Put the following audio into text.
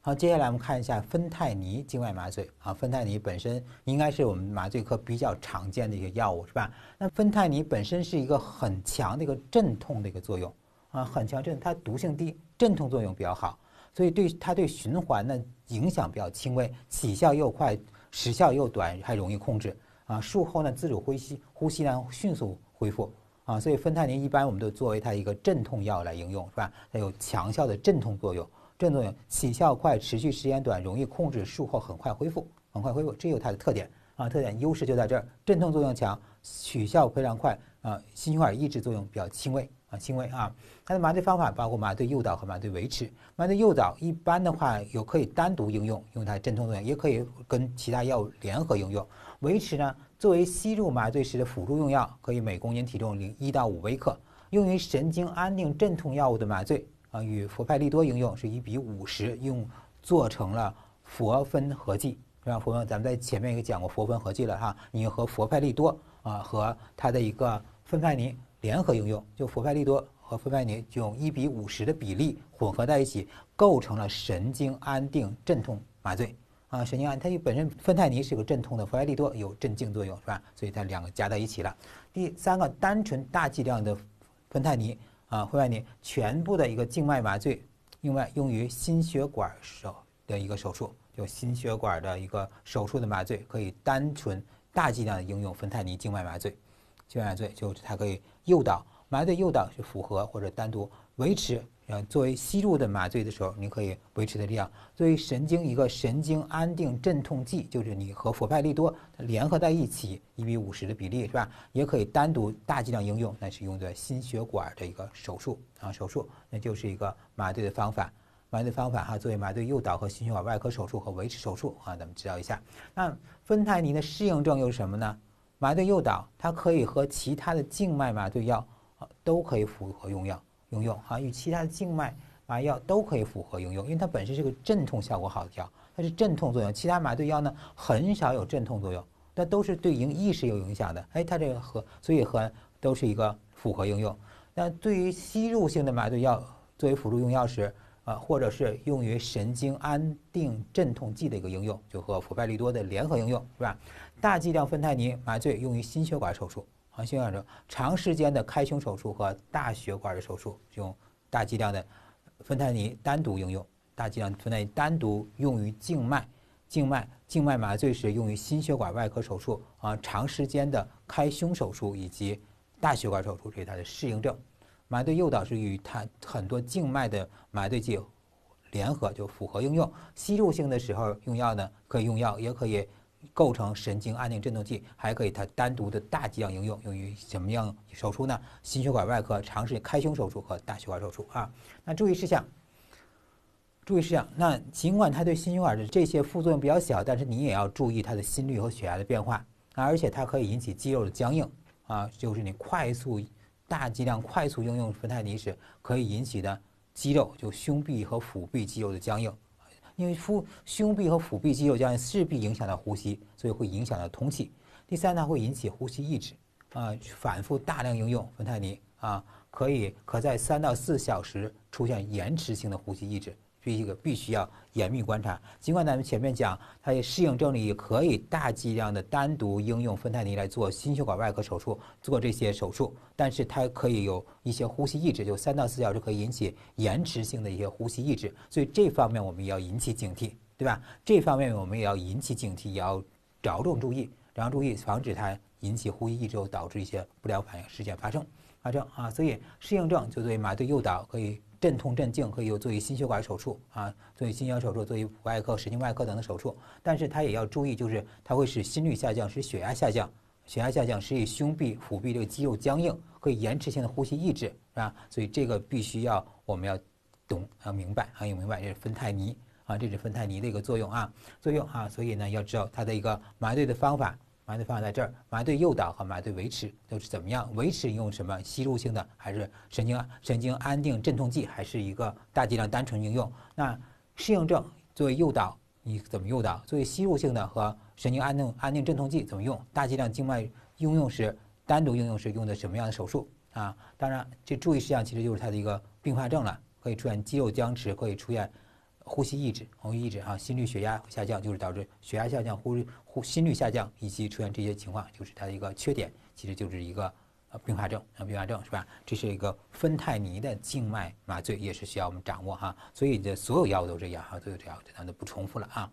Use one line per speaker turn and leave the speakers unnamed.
好，接下来我们看一下芬太尼静脉麻醉啊。芬太尼本身应该是我们麻醉科比较常见的一个药物，是吧？那芬太尼本身是一个很强的一个镇痛的一个作用啊，很强镇，它毒性低，镇痛作用比较好，所以对它对循环呢影响比较轻微，起效又快，时效又短，还容易控制啊。术后呢，自主呼吸呼吸呢迅速恢复啊，所以芬太尼一般我们都作为它一个镇痛药来应用，是吧？它有强效的镇痛作用。镇作用起效快，持续时间短，容易控制，术后很快恢复，很快恢复，这有它的特点啊。特点、优势就在这儿：镇痛作用强，起效非常快啊。心血管抑制作用比较轻微啊，轻微啊。它的麻醉方法包括麻醉诱导和麻醉维持。麻醉诱导一般的话，有可以单独应用，用它的镇痛作用，也可以跟其他药物联合应用。维持呢，作为吸入麻醉时的辅助用药，可以每公斤体重零一到五微克，用于神经安定镇痛药物的麻醉。啊，与氟派利多应用是一比五十，用做成了佛芬合剂，是吧？佛咱们在前面也讲过佛芬合剂了哈。你和氟派利多啊，和它的一个芬派尼联合应用，就氟派利多和芬派尼就用一比五十的比例混合在一起，构成了神经安定镇痛麻醉啊。神经安，它本身芬太尼是个镇痛的，氟派利多有镇静作用，是吧？所以它两个加在一起了。第三个，单纯大剂量的芬太尼。啊，会外你全部的一个静脉麻醉，另外用于心血管手的一个手术，就心血管的一个手术的麻醉，可以单纯大剂量的应用芬太尼静脉麻醉，静脉麻醉就它可以诱导麻醉诱导是符合或者单独维持。呃，作为吸入的麻醉的时候，你可以维持的量；作为神经一个神经安定镇痛剂，就是你和氟派利多联合在一起，一比五十的比例，是吧？也可以单独大剂量应用，那是用在心血管的一个手术啊，手术那就是一个麻醉的方法，麻醉方法哈，作为麻醉诱导和心血管外科手术和维持手术啊，咱们知道一下。那芬太尼的适应症又是什么呢？麻醉诱导它可以和其他的静脉麻醉药啊都可以符合用药。应用哈，与其他的静脉麻药都可以符合应用，因为它本身是个镇痛效果好的药，它是镇痛作用，其他麻醉药呢很少有镇痛作用，那都是对营意识有影响的，哎，它这个和所以和都是一个符合应用。那对于吸入性的麻醉药作为辅助用药时，啊，或者是用于神经安定镇痛剂的一个应用，就和氟哌利多的联合应用是吧？大剂量芬太尼麻醉用于心血管手术。心血管瘤长时间的开胸手术和大血管的手术，用大剂量的芬太尼单独应用；大剂量芬太尼单独用于静脉、静脉、静脉麻醉时，用于心血管外科手术、啊，长时间的开胸手术以及大血管手术，这是它的适应症。麻醉诱导是与它很多静脉的麻醉剂联合，就符合应用。吸入性的时候用药呢，可以用药也可以。构成神经安定镇动剂，还可以它单独的大剂量应用用于什么样手术呢？心血管外科尝试开胸手术和大血管手术啊。那注意事项，注意事项。那尽管它对心血管的这些副作用比较小，但是你也要注意它的心率和血压的变化。而且它可以引起肌肉的僵硬啊，就是你快速大剂量快速应用芬太尼时，可以引起的肌肉就胸壁和腹壁肌肉的僵硬。因为腹胸壁和腹壁肌肉将势必影响到呼吸，所以会影响到通气。第三呢，会引起呼吸抑制，啊，反复大量应用芬太尼啊，可以可在三到四小时出现延迟性的呼吸抑制。必一个必须要严密观察。尽管咱们前面讲它也适应症里可以大剂量的单独应用芬太尼来做心血管外科手术，做这些手术，但是它可以有一些呼吸抑制，就三到四小时可以引起延迟性的一些呼吸抑制，所以这方面我们也要引起警惕，对吧？这方面我们也要引起警惕，也要着重注意，然后注意，防止它引起呼吸抑制后导致一些不良反应事件发生，发生啊。所以适应症就对麻醉诱导可以。镇痛镇静可以用于心血管手术啊，作于心胸手术，作于普外科、神经外科等等手术。但是它也要注意，就是它会使心率下降，使血压下降，血压下降，使胸壁、腹壁这个肌肉僵硬，可以延迟性的呼吸抑制，是吧？所以这个必须要我们要懂，要明白，要明白这是芬太尼啊，这是芬太尼的一个作用啊，作用啊。所以呢，要知道它的一个麻醉的方法。麻醉方案在这儿，麻醉诱导和麻醉维持都是怎么样？维持用什么吸入性的，还是神经神经安定镇痛剂，还是一个大剂量单纯应用？那适应症作为诱导你怎么诱导？作为吸入性的和神经安定安定镇痛剂怎么用？大剂量静脉应用时，单独应用是用的什么样的手术啊？当然，这注意事项其实就是它的一个并发症了，可以出现肌肉僵持，可以出现。呼吸抑制，呼吸抑制啊，心率血压下降，就是导致血压下降、呼呼心率下降以及出现这些情况，就是它的一个缺点，其实就是一个呃并发症，呃并发症是吧？这是一个芬太尼的静脉麻醉，也是需要我们掌握哈。所以这所有药物都这样，哈，所有这样，咱就不重复了啊。